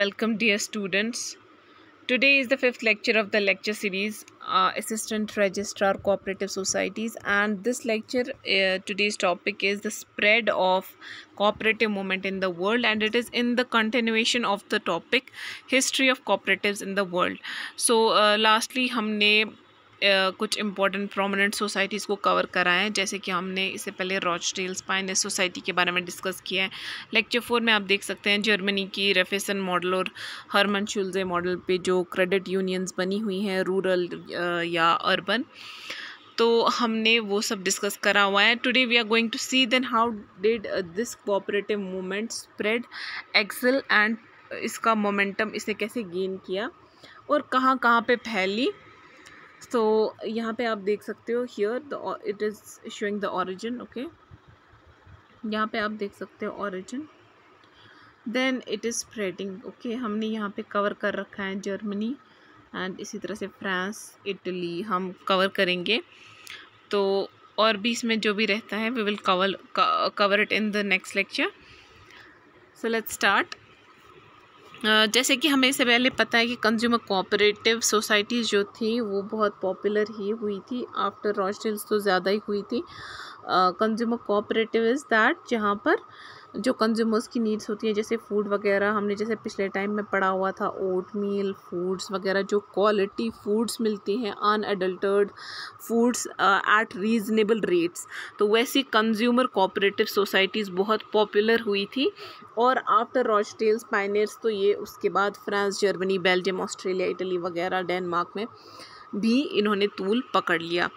Welcome dear students. Today is the fifth lecture of the lecture series uh, Assistant Registrar Cooperative Societies and this lecture uh, today's topic is the spread of cooperative movement in the world and it is in the continuation of the topic History of Cooperatives in the World. So uh, lastly हमने कुछ important prominent societies को cover करा है जैसे कि हमने इससे पहले रॉच टेल्स पाइनस सोसाइटी के बारे में डिस्कस किया है लेक्चर फोर में आप देख सकते हैं जर्मनी की रेफेसन मॉडल और हरमन शुल्जे मॉडल पे जो क्रेडिट यूनियंस बनी हुई हैं रूरल या अर्बन तो हमने वो सब डिस्कस करा हुआ है today we are going to see then how did this cooperative movement spread excel and इसका मोमेंटम इसे कैसे गेन किया और कहाँ कहाँ पे फैली सो यहाँ पे आप देख सकते हो here the it is showing the origin okay यहाँ पे आप देख सकते हो origin then it is spreading okay हमने यहाँ पे कवर कर रखा है जर्मनी एंड इसी तरह से फ्रांस इटली हम कवर करेंगे तो और भी इसमें जो भी रहता है we will cover cover it in the next lecture so let's start जैसे कि हमें इससे पहले पता है कि कंज्यूमर कोऑपरेटिव सोसाइटीज़ जो थी वो बहुत पॉपुलर ही हुई थी आफ्टर रॉशल्स तो ज़्यादा ही हुई थी कंज्यूमर कोऑपरेटिव इज़ दैट जहाँ पर जो कंज्यूमर्स की नीड्स होती हैं जैसे फ़ूड वगैरह हमने जैसे पिछले टाइम में पढ़ा हुआ था ओट मील फूड्स वगैरह जो क्वालिटी फूड्स मिलती हैं unadulterated foods at reasonable rates तो वैसी कंज्यूमर कोऑपरेटिव सोसाइटीज़ बहुत पॉपुलर हुई थी और आफ्टर रॉजटेल्स टेल्स पाइनियर्स तो ये उसके बाद France Germany Belgium Australia Italy वगैरह डेनमार्क में भी इन्होंने तूल पकड़ लिया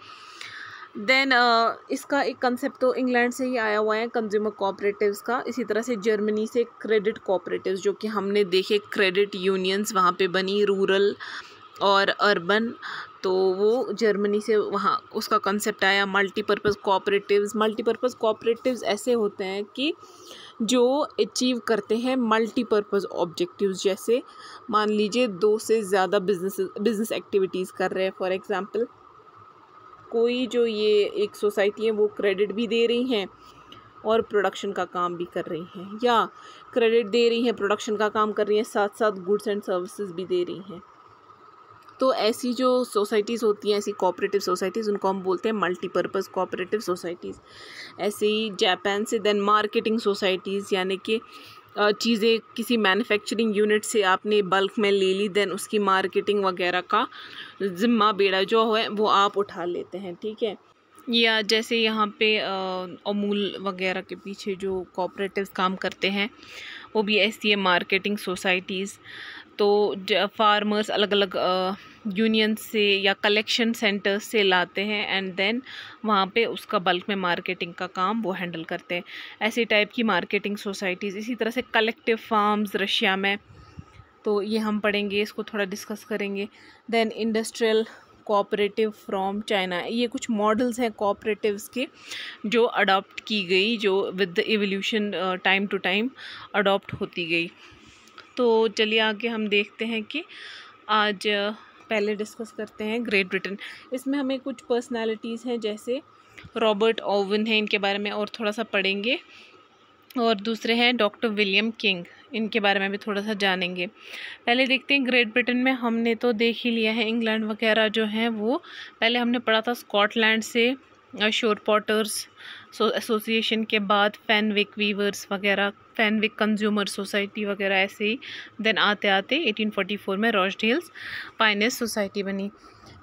देन uh, इसका एक कंसेप्ट तो इंग्लैंड से ही आया हुआ है कंज्यूमर कोऑपरेटिव्स का इसी तरह से जर्मनी से क्रेडिट कोऑपरेटिव्स जो कि हमने देखे क्रेडिट यूनियंस वहाँ पे बनी रूरल और अर्बन तो वो जर्मनी से वहाँ उसका कंसेप्ट आया मल्टीपर्पज़ कोऑपरेटिव्स मल्टीपर्पज़ कोऑपरेटिव्स ऐसे होते हैं कि जो अचीव करते हैं मल्टीपर्पज़ ऑब्जेक्टिव्स जैसे मान लीजिए दो से ज़्यादा बिजनेस बिजनेस एक्टिविटीज़ कर रहे हैं फॉर एग्ज़ाम्पल कोई जो ये एक सोसाइटी है वो क्रेडिट भी दे रही हैं और प्रोडक्शन का काम भी कर रही हैं या क्रेडिट दे रही हैं प्रोडक्शन का काम कर रही हैं साथ साथ गुड्स एंड सर्विसेज भी दे रही हैं तो ऐसी जो सोसाइटीज़ होती हैं ऐसी कोऑपरेटिव सोसाइटीज़ उनको हम बोलते हैं मल्टीपर्पज़ कोऑपरेटिव सोसाइटीज़ ऐसे ही जापान से देन मार्केटिंग सोसाइटीज़ यानी कि चीज़ें किसी मैन्युफैक्चरिंग यूनिट से आपने बल्क में ले ली देन उसकी मार्केटिंग वगैरह का ज़िम्मा बेड़ा जो है वो आप उठा लेते हैं ठीक है या जैसे यहाँ पे अमूल वगैरह के पीछे जो कॉपरेटिव काम करते हैं वो भी ऐसी है मार्केटिंग सोसाइटीज़ तो फार्मर्स अलग अलग यूनियन से या कलेक्शन सेंटर से लाते हैं एंड देन वहाँ पे उसका बल्क में मार्केटिंग का काम वो हैंडल करते हैं ऐसे टाइप की मार्केटिंग सोसाइटीज़ इसी तरह से कलेक्टिव फार्म्स रशिया में तो ये हम पढ़ेंगे इसको थोड़ा डिस्कस करेंगे then industrial cooperative from China ये कुछ मॉडल्स हैं कोऑपरेटिव्स के जो अडॉप्ट की गई जो with the evolution time to time adopt होती गई तो चलिए आगे हम देखते हैं कि आज पहले डिस्कस करते हैं ग्रेट ब्रिटेन इसमें हमें कुछ पर्सनालिटीज़ हैं जैसे रॉबर्ट ओवन हैं इनके बारे में और थोड़ा सा पढ़ेंगे और दूसरे हैं डॉक्टर विलियम किंग इनके बारे में भी थोड़ा सा जानेंगे पहले देखते हैं ग्रेट ब्रिटेन में हमने तो देख ही लिया है इंग्लैंड वगैरह जो हैं वो पहले हमने पढ़ा था स्कॉटलैंड से शोर पॉटर्स एसोसिएशन के बाद फैन विक वीवर्स वगैरह फैनविक कंज्यूमर सोसाइटी वगैरह ऐसे ही देन आते आते 1844 में रॉश डील्स पाइनेस सोसाइटी बनी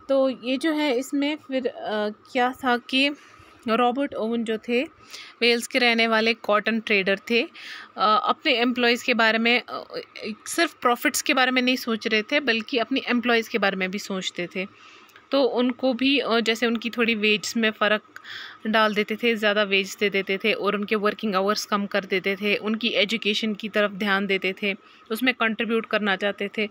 तो ये जो है इसमें फिर आ, क्या था कि रॉबर्ट ओवन जो थे वेल्स के रहने वाले कॉटन ट्रेडर थे आ, अपने एम्प्लॉयज़ के बारे में सिर्फ प्रॉफिट्स के बारे में नहीं सोच रहे थे बल्कि अपनी एम्प्लॉयज़ के बारे में भी सोचते थे तो उनको भी जैसे उनकी थोड़ी वेज में फ़र्क डाल देते थे ज़्यादा वेज दे देते थे और उनके वर्किंग आवर्स कम कर देते थे उनकी एजुकेशन की तरफ ध्यान देते थे उसमें कंट्रीब्यूट करना चाहते थे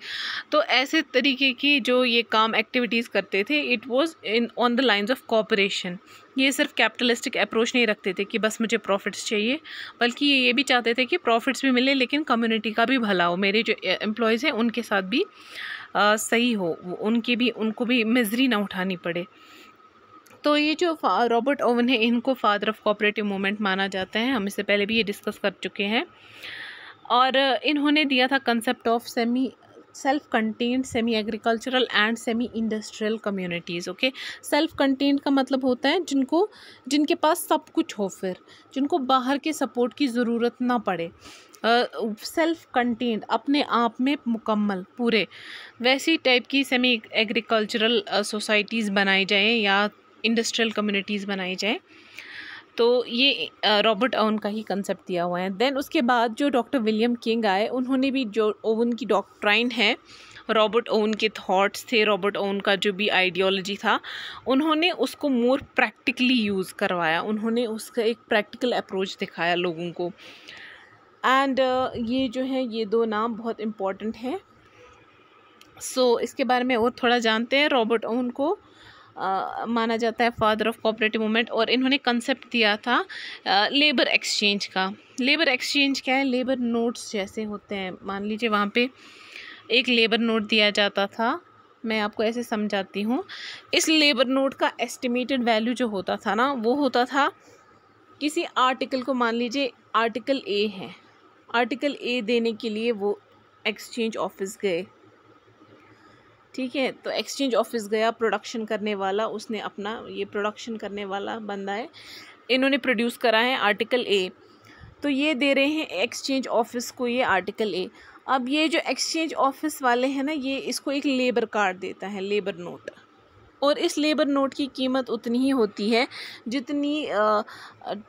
तो ऐसे तरीके की जो ये काम एक्टिविटीज़ करते थे it was in on the lines of cooperation ये सिर्फ कैपिटलिस्टिक अप्रोच नहीं रखते थे कि बस मुझे प्रॉफिट्स चाहिए बल्कि ये ये भी चाहते थे कि प्रॉफिट्स भी मिले लेकिन कम्युनिटी का भी भला हो मेरे जो एम्प्लॉयज़ हैं उनके साथ भी सही हो उनकी भी उनको भी मिजरी ना उठानी पड़े तो ये जो रॉबर्ट ओवन है इनको फादर ऑफ कोऑपरेटिव मूवमेंट माना जाता है हम इससे पहले भी ये डिस्कस कर चुके हैं और इन्होंने दिया था concept of semi self content semi agricultural and semi industrial communities okay self content का मतलब होता है जिनको जिनके पास सब कुछ हो फिर जिनको बाहर के सपोर्ट की ज़रूरत ना पड़े सेल्फ कंटेंड अपने आप में मुकम्मल पूरे वैसी टाइप की सेमी एग्रीकल्चरल सोसाइटीज़ बनाई जाएँ या इंडस्ट्रियल कम्युनिटीज़ बनाई जाएँ तो ये रॉबर्ट ओन का ही कंसेप्ट दिया हुआ है देन उसके बाद जो डॉक्टर विलियम किंग आए उन्होंने भी जो ओवन की डॉक्ट्राइन है रॉबर्ट ओन के थॉट्स थे रॉबर्ट ओन का जो भी आइडियोलॉजी था उन्होंने उसको मोर प्रैक्टिकली यूज़ करवाया उन्होंने उसका एक प्रैक्टिकल अप्रोच दिखाया लोगों को एंड uh, ये जो है ये दो नाम बहुत इम्पॉर्टेंट हैं सो so, इसके बारे में और थोड़ा जानते हैं रॉबर्ट ओन को आ, uh, माना जाता है फादर ऑफ कोऑपरेटिव मूवमेंट और इन्होंने कंसेप्ट दिया था लेबर uh, एक्सचेंज का लेबर एक्सचेंज क्या है लेबर नोट्स जैसे होते हैं मान लीजिए वहाँ पे एक लेबर नोट दिया जाता था मैं आपको ऐसे समझाती हूँ इस लेबर नोट का एस्टिमेटेड वैल्यू जो होता था ना वो होता था किसी आर्टिकल को मान लीजिए आर्टिकल ए है आर्टिकल ए देने के लिए वो एक्सचेंज ऑफिस गए ठीक है तो एक्सचेंज ऑफिस गया प्रोडक्शन करने वाला उसने अपना ये प्रोडक्शन करने वाला बंदा है इन्होंने प्रोड्यूस करा है आर्टिकल ए तो ये दे रहे हैं एक्सचेंज ऑफिस को ये आर्टिकल ए अब ये जो एक्सचेंज ऑफिस वाले हैं ना ये इसको एक लेबर कार्ड देता है लेबर नोट और इस लेबर नोट की कीमत उतनी ही होती है जितनी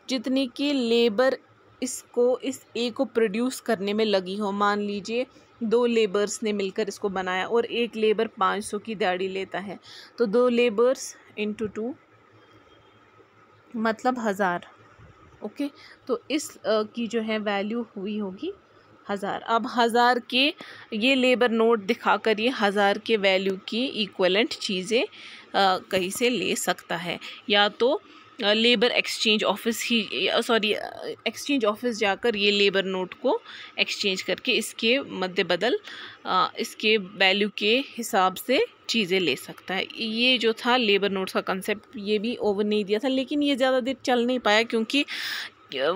जितनी की लेबर इसको इस ए को प्रोड्यूस करने में लगी हो मान लीजिए दो लेबर्स ने मिलकर इसको बनाया और एक लेबर पाँच सौ की दाढ़ी लेता है तो दो लेबर्स इंटू टू मतलब हज़ार ओके तो इस की जो है वैल्यू हुई होगी हज़ार अब हज़ार के ये लेबर नोट दिखाकर ये हज़ार के वैल्यू की इक्वलेंट चीज़ें कहीं से ले सकता है या तो लेबर एक्सचेंज ऑफिस ही सॉरी एक्सचेंज ऑफिस जाकर ये लेबर नोट को एक्सचेंज करके इसके मध्य बदल इसके वैल्यू के हिसाब से चीज़ें ले सकता है ये जो था लेबर नोट्स का कंसेप्ट ये भी ओवर नहीं दिया था लेकिन ये ज़्यादा देर चल नहीं पाया क्योंकि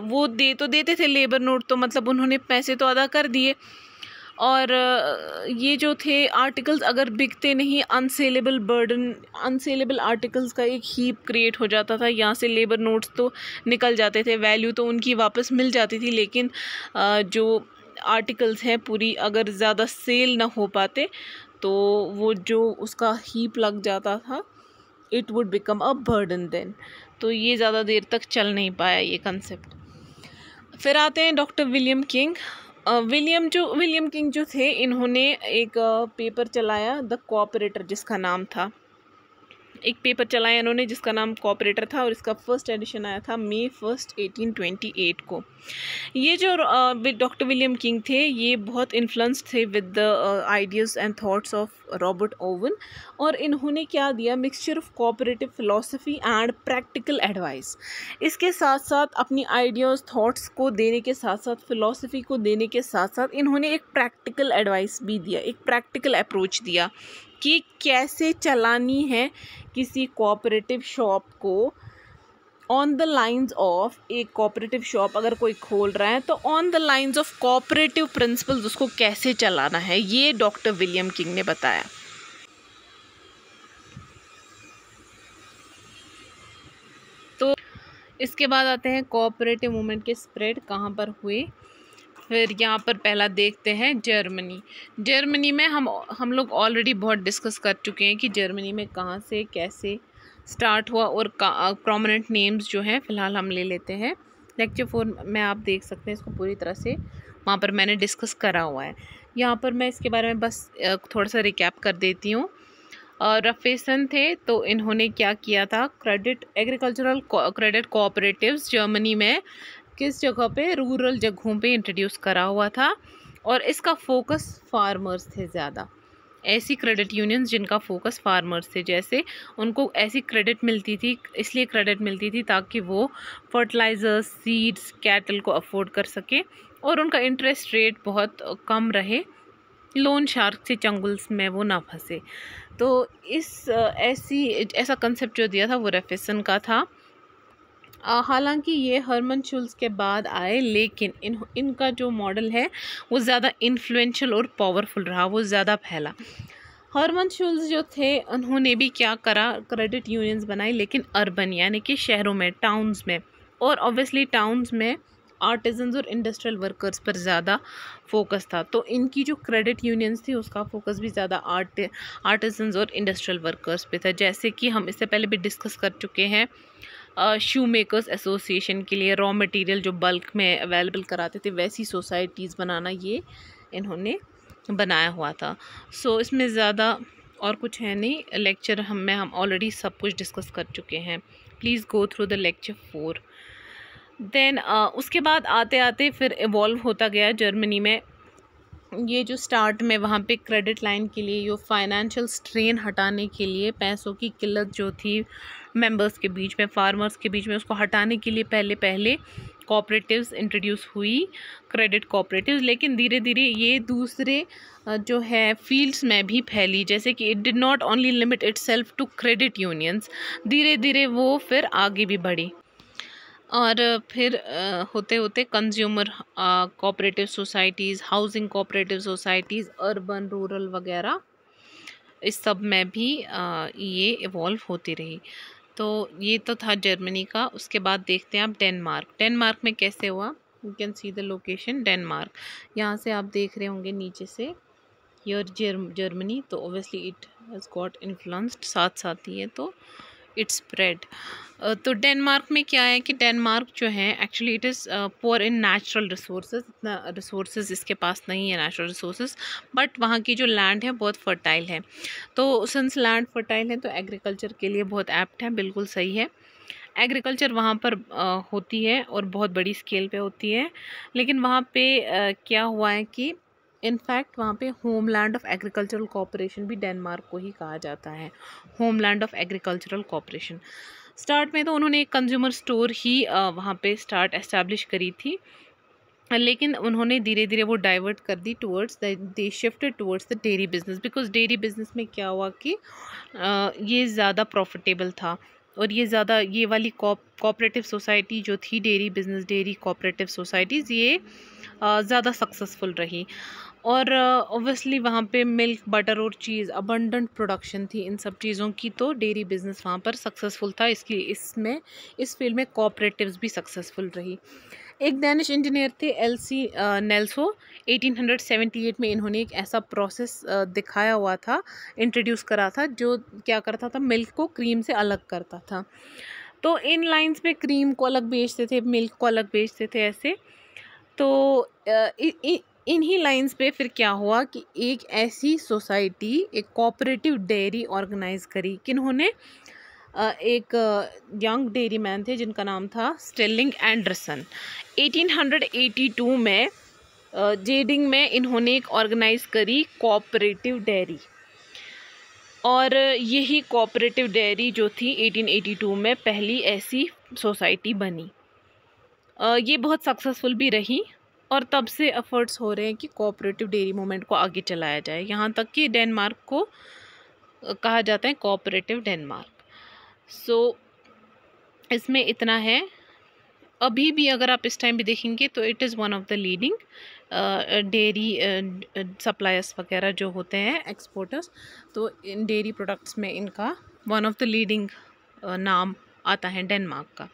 वो दे तो देते थे लेबर नोट तो मतलब उन्होंने पैसे तो अदा कर दिए और ये जो थे आर्टिकल्स अगर बिकते नहीं अनसेलेबल बर्डन अनसेलेबल आर्टिकल्स का एक हीप क्रिएट हो जाता था यहाँ से लेबर नोट्स तो निकल जाते थे वैल्यू तो उनकी वापस मिल जाती थी लेकिन जो आर्टिकल्स हैं पूरी अगर ज़्यादा सेल ना हो पाते तो वो जो उसका हीप लग जाता था it would become a burden then तो ये ज़्यादा देर तक चल नहीं पाया ये कंसेप्ट फिर आते हैं डॉक्टर विलियम किंग विलियम जो विलियम किंग जो थे इन्होंने एक पेपर चलाया द कोऑपरेटर जिसका नाम था एक पेपर चलाया इन्होंने जिसका नाम कॉपरेटर था और इसका फर्स्ट एडिशन आया था मे फर्स्ट 1828 को ये जो डॉक्टर विलियम किंग थे ये बहुत इन्फ्लुएंस थे with the ideas and thoughts of Robert Owen और इन्होंने क्या दिया mixture of cooperative philosophy and practical advice इसके साथ साथ अपनी आइडियाज़ थाट्स को देने के साथ साथ फ़िलासफ़ी को देने के साथ साथ इन्होंने एक प्रैक्टिकल एडवाइस भी दिया एक प्रैक्टिकल अप्रोच दिया कि कैसे चलानी है किसी कोऑपरेटिव शॉप को ऑन द लाइंस ऑफ एक कोऑपरेटिव शॉप अगर कोई खोल रहा है तो on the lines of cooperative principles उसको कैसे चलाना है ये डॉक्टर विलियम किंग ने बताया तो इसके बाद आते हैं कोऑपरेटिव मूवमेंट के स्प्रेड कहाँ पर हुए फिर यहाँ पर पहला देखते हैं जर्मनी जर्मनी में हम हम लोग ऑलरेडी बहुत डिस्कस कर चुके हैं कि जर्मनी में कहाँ से कैसे स्टार्ट हुआ और प्रोमिनेंट नेम्स जो हैं फ़िलहाल हम ले लेते हैं लेक्चर फोर में आप देख सकते हैं इसको पूरी तरह से वहाँ पर मैंने डिस्कस करा हुआ है यहाँ पर मैं इसके बारे में बस थोड़ा सा रिकैप कर देती हूँ रफेसन थे तो इन्होंने क्या किया था credit agricultural credit cooperatives Germany में किस जगह पे रूरल जगहों पे इंट्रोड्यूस करा हुआ था और इसका फोकस फार्मर्स थे ज़्यादा ऐसी क्रेडिट यूनियंस जिनका फोकस फार्मर्स थे जैसे उनको ऐसी क्रेडिट मिलती थी इसलिए क्रेडिट मिलती थी ताकि वो फर्टिलाइज़र्स सीड्स कैटल को अफोर्ड कर सकें और उनका इंटरेस्ट रेट बहुत कम रहे लोन शार्क से चंगुल्स में वो ना फंसे तो इस ऐसी ऐसा कंसेप्ट जो दिया था वो रेफेसन का था हालांकि ये हरमन शुल्स के बाद आए लेकिन इन इनका जो मॉडल है वो ज़्यादा इन्फ्लुन्शल और पावरफुल रहा वो ज़्यादा फैला हरमन शुल्स जो थे उन्होंने भी क्या करा क्रेडिट यूनियंस बनाई लेकिन अर्बन यानी कि शहरों में टाउन्स में और ऑब्वियसली टाउन्स में आर्टिजन्स और इंडस्ट्रियल वर्कर्स पर ज़्यादा फोकस था तो इनकी जो क्रेडिट यूनियंस थी उसका फोकस भी ज़्यादा आर्ट आर्टिजन्स और इंडस्ट्रियल वर्कर्स पे था जैसे कि हम इससे पहले भी डिस्कस कर चुके हैं शू मेकर्स एसोसिएशन के लिए रॉ मटेरियल जो बल्क में अवेलेबल कराते थे वैसी सोसाइटीज़ बनाना ये इन्होंने बनाया हुआ था सो so, इसमें ज़्यादा और कुछ है नहीं लेक्चर हम में हम ऑलरेडी सब कुछ डिस्कस कर चुके हैं please go through the lecture four then उसके बाद आते आते फिर इवॉल्व होता गया जर्मनी में ये जो स्टार्ट में वहाँ पे क्रेडिट लाइन के लिए जो फाइनेंशियल स्ट्रेन हटाने के लिए पैसों की किल्लत जो थी मेंबर्स के बीच में फार्मर्स के बीच में उसको हटाने के लिए पहले पहले कॉपरेटिव इंट्रोड्यूस हुई क्रेडिट कॉपरेटिव लेकिन धीरे धीरे ये दूसरे जो है फील्ड्स में भी फैली जैसे कि it did not only limit it to credit unions धीरे धीरे वो फिर आगे भी बढ़ी और फिर होते होते consumer cooperative societies housing cooperative societies urban rural वगैरह इस सब में भी ये इवॉल्व होती रही तो ये तो था जर्मनी का उसके बाद देखते हैं आप डेनमार्क डेनमार्क में कैसे हुआ you can see the location Denmark यहाँ से आप देख रहे होंगे नीचे से योर जर्मनी तो obviously it has got influenced साथ साथ ही है तो इट स्प्रेड uh, तो डेनमार्क में क्या है कि डेनमार्क जो है actually it is poor in natural resources इतना रिसोर्सेज इसके पास नहीं है नेचुरल रिसोर्सेज बट वहाँ की जो लैंड है बहुत फर्टाइल है तो सिंस लैंड फर्टाइल है तो एग्रीकल्चर के लिए बहुत एप्ट है बिल्कुल सही है एग्रीकल्चर वहाँ पर आ, uh, होती है और बहुत बड़ी स्केल पे होती है लेकिन वहाँ पे आ, uh, क्या हुआ है कि इनफैक्ट वहाँ पे होमलैंड ऑफ एग्रीकल्चरल कॉपरेशन भी डेनमार्क को ही कहा जाता है homeland of agricultural cooperation start में तो उन्होंने एक कंज्यूमर स्टोर ही वहाँ पे स्टार्ट एस्टेब्लिश करी थी लेकिन उन्होंने धीरे धीरे वो डाइवर्ट कर दी towards they shifted towards the dairy business because dairy business में क्या हुआ कि ये ज़्यादा प्रॉफिटेबल था और ये ज़्यादा ये वाली कॉपरेटिव सोसाइटी जो थी dairy business dairy cooperative societies ये ज़्यादा सक्सेसफुल रही और ओबियसली वहाँ पे मिल्क बटर और चीज़ अबंडेंट प्रोडक्शन थी इन सब चीज़ों की तो डेयरी बिज़नेस वहाँ पर सक्सेसफुल था इसकी इसमें इस फील्ड में कॉपरेटिव्स भी सक्सेसफुल रही एक दैनिश इंजीनियर थे एल सी नेल्सो 1878 में इन्होंने एक ऐसा प्रोसेस दिखाया हुआ था इंट्रोड्यूस करा था जो क्या करता था मिल्क को क्रीम से अलग करता था तो इन लाइन्स में क्रीम को अलग बेचते थे मिल्क को अलग बेचते थे ऐसे तो इ, इ, इन्हीं लाइंस पे फिर क्या हुआ कि एक ऐसी सोसाइटी एक कोऑपरेटिव डेयरी ऑर्गेनाइज करी किन्होंने एक यंग डेयरी मैन थे जिनका नाम था स्टेलिंग एंडरसन 1882 में जेडिंग में इन्होंने एक ऑर्गेनाइज करी कोऑपरेटिव डेयरी और यही कोऑपरेटिव डेयरी जो थी 1882 में पहली ऐसी सोसाइटी बनी ये बहुत सक्सेसफुल भी रही और तब से एफर्ट्स हो रहे हैं कि कोऑपरेटिव डेयरी मूवमेंट को आगे चलाया जाए यहाँ तक कि डेनमार्क को कहा जाता है कोऑपरेटिव डेनमार्क सो इसमें इतना है अभी भी अगर आप इस टाइम भी देखेंगे तो it is one of the leading dairy suppliers वगैरह जो होते हैं एक्सपोर्टर्स तो इन डेयरी प्रोडक्ट्स में इनका वन ऑफ द लीडिंग नाम आता है डेनमार्क का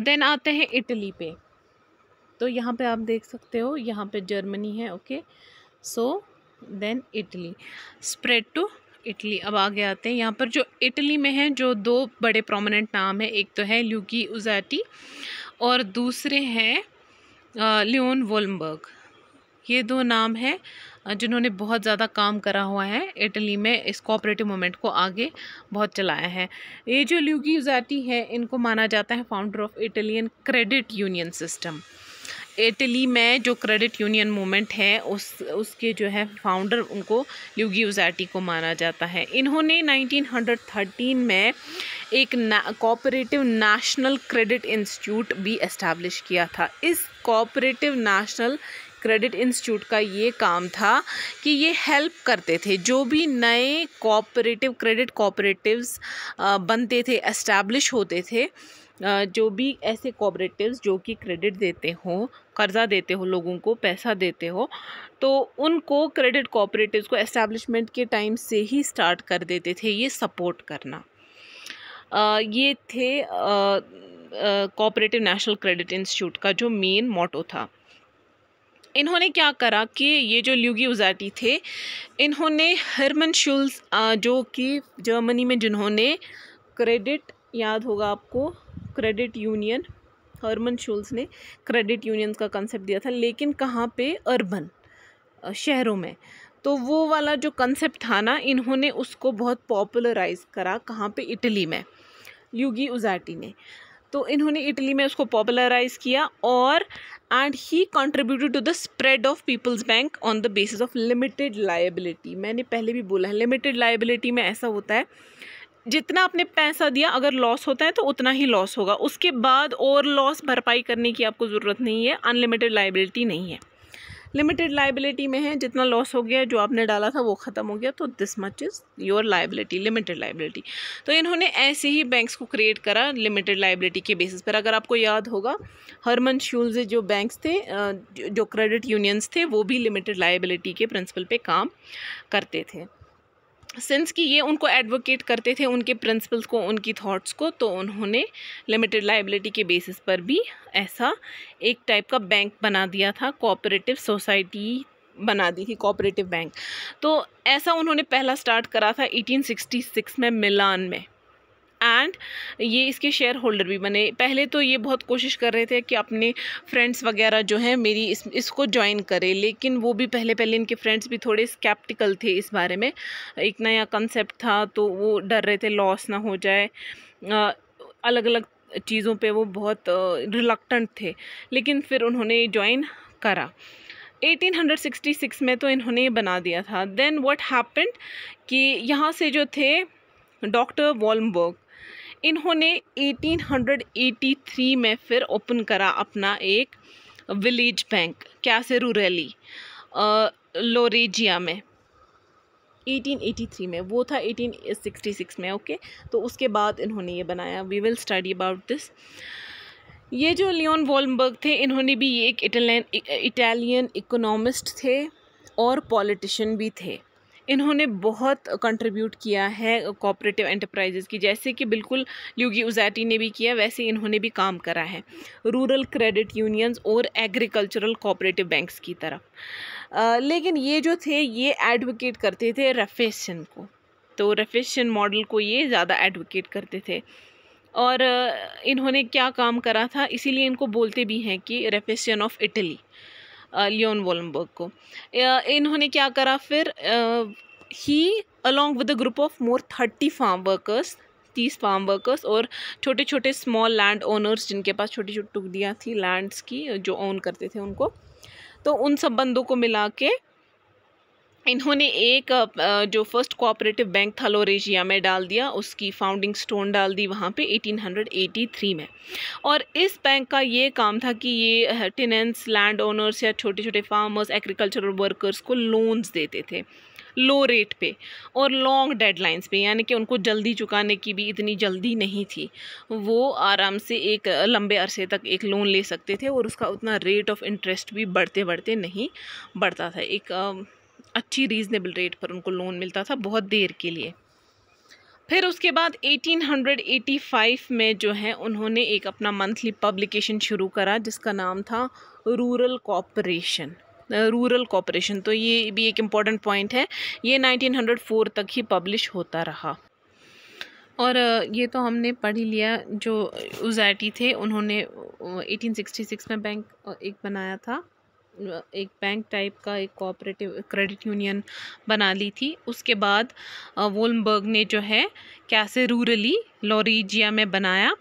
देन आते हैं इटली पे तो यहाँ पे आप देख सकते हो यहाँ पे जर्मनी है okay so then Italy spread to Italy अब आगे आते हैं यहाँ पर जो इटली में हैं जो दो बड़े प्रोमिनेंट नाम हैं एक तो है ल्यूकी उजाटी और दूसरे हैं लियोन वोलमबर्ग ये दो नाम हैं जिन्होंने बहुत ज़्यादा काम करा हुआ है इटली में इस कोऑपरेटिव मोमेंट को आगे बहुत चलाया है ये जो ल्यूकी उजाटी है इनको माना जाता है founder of Italian credit union system Italy में जो क्रेडिट यूनियन मूवमेंट है उस उसके जो है फाउंडर उनको ल्यूगी उजैटी को माना जाता है इन्होंने 1913 में एक ना, नेशनल क्रेडिट इंस्टीट्यूट भी इस्टेब्लिश किया था इस कॉपरेटिव नेशनल क्रेडिट इंस्टीट्यूट का ये काम था कि ये हेल्प करते थे जो भी नए कॉपरेटिव क्रेडिट कोऑपरेटिव्स बनते थे इस्टेब्लिश होते थे जो भी ऐसे कोऑपरेटिव्स जो कि क्रेडिट देते हो कर्ज़ा देते हो लोगों को पैसा देते हो तो उनको क्रेडिट कोऑपरेटिव्स को एस्टेब्लिशमेंट के टाइम से ही स्टार्ट कर देते थे ये सपोर्ट करना ये थे कोऑपरेटिव नेशनल क्रेडिट इंस्टीट्यूट का जो मेन मोटो था इन्होंने क्या करा कि ये जो ल्यूगी उजाटी थे इन्होंने हरमन शुल्स जो कि जर्मनी में जिन्होंने क्रेडिट याद होगा आपको क्रेडिट यूनियन हर्मन शोल्स ने क्रेडिट यूनियंस का कंसेप्ट दिया था लेकिन कहाँ पे अर्बन शहरों में तो वो वाला जो कंसेप्ट था ना इन्होंने उसको बहुत पॉपुलराइज करा कहाँ पे इटली में युगी उजाटी ने तो इन्होंने इटली में उसको पॉपुलराइज किया और and he contributed to the spread of people's bank on the basis of limited liability मैंने पहले भी बोला है लिमिटेड लाइबिलिटी में ऐसा होता है जितना आपने पैसा दिया अगर लॉस होता है तो उतना ही लॉस होगा उसके बाद और लॉस भरपाई करने की आपको ज़रूरत नहीं है अनलिमिटेड लाइबिलिटी नहीं है लिमिटेड लाइबिलिटी में है जितना लॉस हो गया जो आपने डाला था वो ख़त्म हो गया तो this much is your liability limited liability तो इन्होंने ऐसे ही बैंक्स को क्रिएट करा लिमिटेड लाइबिलिटी के बेसिस पर अगर आपको याद होगा हरमन शूल्जे जो बैंक्स थे जो क्रेडिट यूनियंस थे वो भी लिमिटेड लाइबिलिटी के प्रिंसिपल पे काम करते थे सिंस कि ये उनको एडवोकेट करते थे उनके प्रिंसिपल्स को उनकी थॉट्स को तो उन्होंने लिमिटेड लाइबिलिटी के बेसिस पर भी ऐसा एक टाइप का बैंक बना दिया था कोऑपरेटिव सोसाइटी बना दी थी कोऑपरेटिव बैंक तो ऐसा उन्होंने पहला स्टार्ट करा था 1866 में मिलान में एंड ये इसके शेयर होल्डर भी बने पहले तो ये बहुत कोशिश कर रहे थे कि अपने फ्रेंड्स वगैरह जो हैं मेरी इस इसको ज्वाइन करें लेकिन वो भी पहले पहले इनके फ्रेंड्स भी थोड़े स्केप्टिकल थे इस बारे में एक नया कंसेप्ट था तो वो डर रहे थे लॉस ना हो जाए अलग अलग चीज़ों पे वो बहुत रिलक्टेंट थे लेकिन फिर उन्होंने ज्वाइन करा 1866 में तो इन्होंने बना दिया था देन व्हाट हैपेंड कि यहाँ से जो थे डॉक्टर वॉलमबर्ग इन्होंने 1883 में फिर ओपन करा अपना एक विलेज बैंक कैसे रूरली लोरेजिया में 1883 में वो था 1866 में ओके तो उसके बाद इन्होंने ये बनाया we will study about this ये जो लियोन वॉलबर्ग थे इन्होंने भी ये एक इटालियन इकोनॉमिस्ट थे और पॉलिटिशियन भी थे इन्होंने बहुत कंट्रीब्यूट किया है कोऑपरेटिव एंटरप्राइजेज़ की जैसे कि बिल्कुल ल्यूगी उजैटी ने भी किया वैसे इन्होंने भी काम करा है रूरल क्रेडिट यूनियंस और एग्रीकल्चरल कोऑपरेटिव बैंक्स की तरफ आ, लेकिन ये जो थे ये एडवोकेट करते थे रफेसन को तो रफेसन मॉडल को ये ज़्यादा एडवोकेट करते थे और इन्होंने क्या काम करा था इसीलिए इनको बोलते भी हैं कि Raiffeisen of Italy Leone Wollemborg को इन्होंने क्या करा फिर ही along with a group of more thirty farm workers तीस फार्म वर्कर्स और छोटे छोटे स्मॉल लैंड ओनर्स जिनके पास छोटी छोटी टुकड़ियाँ थी लैंड्स की जो ओन करते थे उनको तो उन सब बंदों को मिला के इन्होंने एक जो फर्स्ट कोऑपरेटिव बैंक था लोरेशिया में डाल दिया उसकी फाउंडिंग स्टोन डाल दी वहाँ पे 1883 में और इस बैंक का ये काम था कि ये टेनेंट्स लैंड ओनर्स या छोटे छोटे फार्मर्स एग्रीकल्चरल वर्कर्स को लोन्स देते थे लो रेट पे और लॉन्ग डेडलाइंस पे यानी कि उनको जल्दी चुकाने की भी इतनी जल्दी नहीं थी वो आराम से एक लंबे अरसे तक एक लोन ले सकते थे और उसका उतना रेट ऑफ इंटरेस्ट भी बढ़ते बढ़ते नहीं बढ़ता था एक अच्छी रीज़नेबल रेट पर उनको लोन मिलता था बहुत देर के लिए फिर उसके बाद 1885 में जो है उन्होंने एक अपना मंथली पब्लिकेशन शुरू करा जिसका नाम था रूरल कॉपरेशन रूरल कॉपरेशन तो ये भी एक इम्पॉर्टेंट पॉइंट है ये 1904 तक ही पब्लिश होता रहा और ये तो हमने पढ़ ही लिया जो उजैटी थे उन्होंने 1866 में बैंक एक बनाया था एक बैंक टाइप का एक कोऑपरेटिव क्रेडिट यूनियन बना ली थी उसके बाद वोलबर्ग ने जो है कैसे रूरली लॉरीजिया में बनाया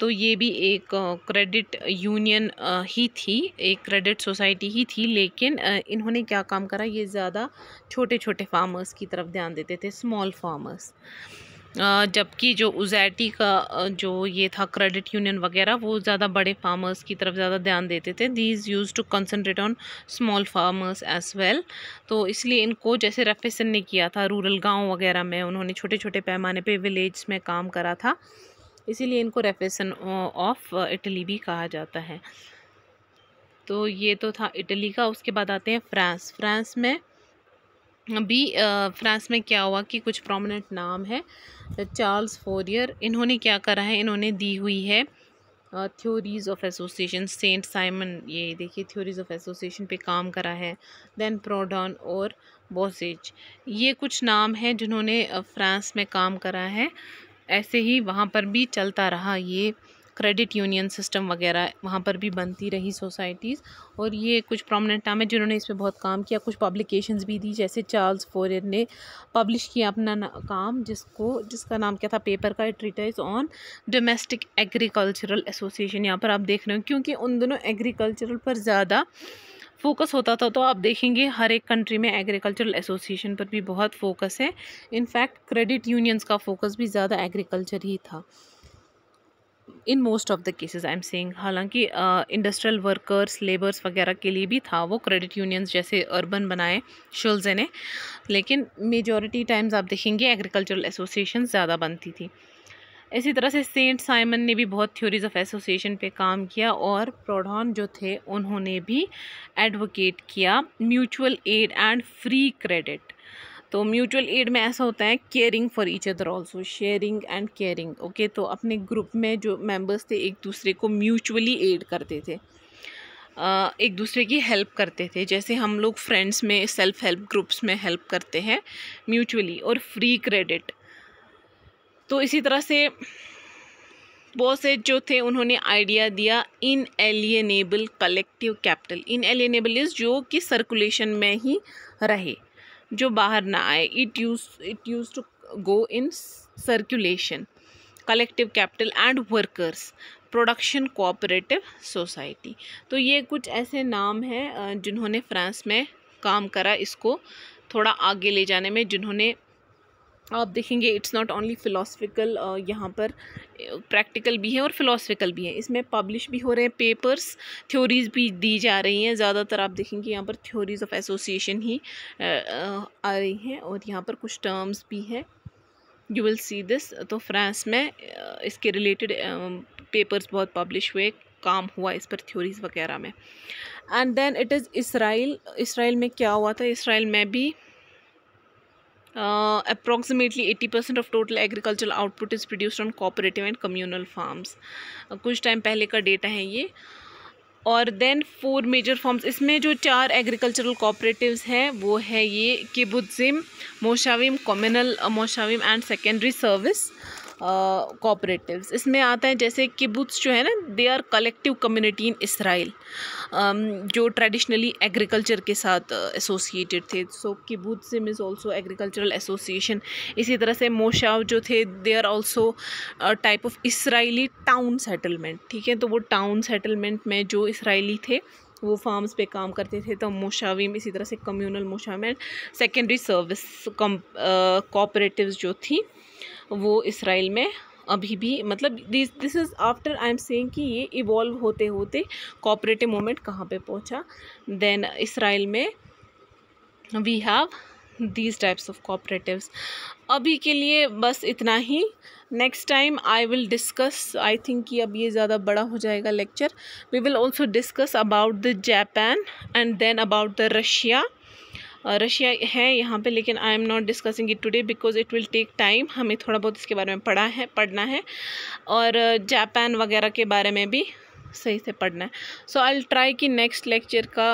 तो ये भी एक क्रेडिट यूनियन ही थी एक क्रेडिट सोसाइटी ही थी लेकिन इन्होंने क्या काम करा ये ज़्यादा छोटे छोटे फार्मर्स की तरफ ध्यान देते थे स्मॉल फार्मर्स जबकि जो उजैटी का जो ये था क्रेडिट यूनियन वगैरह वो ज़्यादा बड़े फार्मर्स की तरफ ज़्यादा ध्यान देते थे these use to concentrate on small farmers as well तो इसलिए इनको जैसे रेफेसन ने किया था रूरल गाँव वगैरह में उन्होंने छोटे छोटे पैमाने पर विलेज में काम करा था इसीलिए इनको रेफेसन ऑफ इटली भी कहा जाता है तो ये तो था इटली का उसके बाद आते हैं फ्रांस फ्रांस में अभी फ्रांस में क्या हुआ कि कुछ प्रोमिनेंट नाम है चार्ल्स फोरियर इन्होंने क्या करा है इन्होंने दी हुई है theories of association Saint Simon ये देखिए थ्योरीज ऑफ एसोसिएशन पे काम करा है देन प्रोडॉन और बोसेज ये कुछ नाम हैं जिन्होंने फ्रांस में काम करा है ऐसे ही वहाँ पर भी चलता रहा ये क्रेडिट यूनियन सिस्टम वगैरह वहाँ पर भी बनती रही सोसाइटीज़ और ये कुछ प्रोमिनेंट नाम है जिन्होंने इस पर बहुत काम किया कुछ पब्लिकेशंस भी दी जैसे चार्ल्स फोरियर ने पब्लिश किया अपना काम जिसको जिसका नाम क्या था पेपर का treatise on domestic agricultural association यहाँ पर आप देख रहे हो क्योंकि उन दोनों एग्रीकल्चरल पर ज़्यादा फोकस होता था तो आप देखेंगे हर एक कंट्री में एग्रीकल्चरल एसोसिएशन पर भी बहुत फोकस है इनफैक्ट क्रेडिट यूनियंस का फोकस भी ज़्यादा एग्रीकल्चर ही था in most of the cases I am saying हालांकि इंडस्ट्रियल वर्कर्स लेबर्स वगैरह के लिए भी था वो क्रेडिट यूनियंस जैसे अर्बन बनाए शुल्जे ने लेकिन मेजॉरिटी टाइम्स आप देखेंगे एग्रीकल्चरल एसोसिएशन ज़्यादा बनती थी इसी तरह से सेंट साइमन ने भी बहुत थ्योरीज ऑफ एसोसिएशन पे काम किया और प्रोडॉन जो थे उन्होंने भी एडवोकेट किया mutual aid and free credit तो म्यूचुअल एड में ऐसा होता है caring for each other also sharing and caring okay तो अपने ग्रुप में जो मेंबर्स थे एक दूसरे को म्यूचुअली एड करते थे एक दूसरे की हेल्प करते थे जैसे हम लोग फ्रेंड्स में सेल्फ हेल्प ग्रुप्स में हेल्प करते हैं म्यूचुअली और फ्री क्रेडिट तो इसी तरह से बहुत से जो थे उन्होंने आइडिया दिया inalienable collective capital inalienable is जो कि सर्कुलेशन में ही रहे जो बाहर ना आए it use it use to go in circulation collective capital and workers production cooperative society तो ये कुछ ऐसे नाम हैं जिन्होंने फ्रांस में काम करा इसको थोड़ा आगे ले जाने में जिन्होंने आप देखेंगे इट्स नॉट ओनली फ़िलासफिकल यहाँ पर प्रैक्टिकल uh, भी है और फिलोसफिकल भी है इसमें पब्लिश भी हो रहे हैं पेपर्स थ्योरीज़ भी दी जा रही हैं ज़्यादातर आप देखेंगे यहाँ पर थ्योरीज़ ऑफ एसोसिएशन ही uh, uh, आ रही हैं और यहाँ पर कुछ टर्म्स भी हैं यू विल सी दिस तो फ्रांस में इसके रिलेटेड पेपर्स um, बहुत पब्लिश हुए काम हुआ इस पर थ्योरीज़ वगैरह में and then it is Israel Israel में क्या हुआ था इसराइल में भी uh, approximately 80% of total agricultural output is produced on cooperative and communal farms uh, कुछ टाइम पहले का डेटा है ये और देन फोर मेजर फॉर्म्स इसमें जो चार एग्रीकल्चरल कॉपरेटिव्स हैं वो है ये kibbutzim moshavim communal moshavim and secondary service uh, cooperatives इसमें आता है जैसे किबुत्स जो है ना they are collective community in Israel जो ट्रेडिशनली एग्रीकल्चर के साथ एसोसिएटेड थे so kibbutzim is also agricultural association इसी तरह से मोशाव जो थे they are also type of Israeli town settlement ठीक है तो वो टाउन सेटलमेंट में जो इसराइली थे वो फार्म्स पे काम करते थे तो मोशाविम इसी तरह से communal moshavim and secondary service cooperatives जो थी वो इसराइल में अभी भी मतलब this this is after I am saying कि ये इवॉल्व होते होते कॉपरेटिव मोमेंट कहाँ पे पहुँचा देन इसराइल में we have these types of cooperative अभी के लिए बस इतना ही next time I will discuss I think कि अब ये ज़्यादा बड़ा हो जाएगा lecture we will also discuss about the Japan and then about the Russia Russia है यहाँ पे लेकिन I am not discussing it today because it will take time हमें थोड़ा बहुत इसके बारे में पढ़ा है पढ़ना है और जापान वगैरह के बारे में भी सही से पढ़ना है सो आई ट्राई कि नेक्स्ट लेक्चर का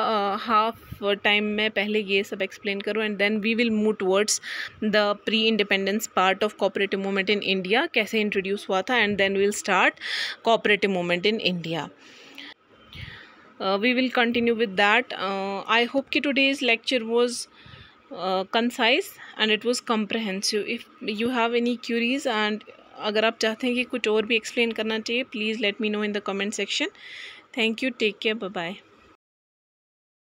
हाफ टाइम में पहले ये सब एक्सप्लेन करूँ and then we will move towards the pre independence part of cooperative movement in India कैसे इंट्रोड्यूस हुआ था and then will start cooperative movement in India uh, we will continue with that uh, i hope ki today's lecture was uh, concise and it was comprehensive if you have any queries and agar aap chahte hain ki kuch aur bhi explain karna chahiye please let me know in the comment section thank you take care bye bye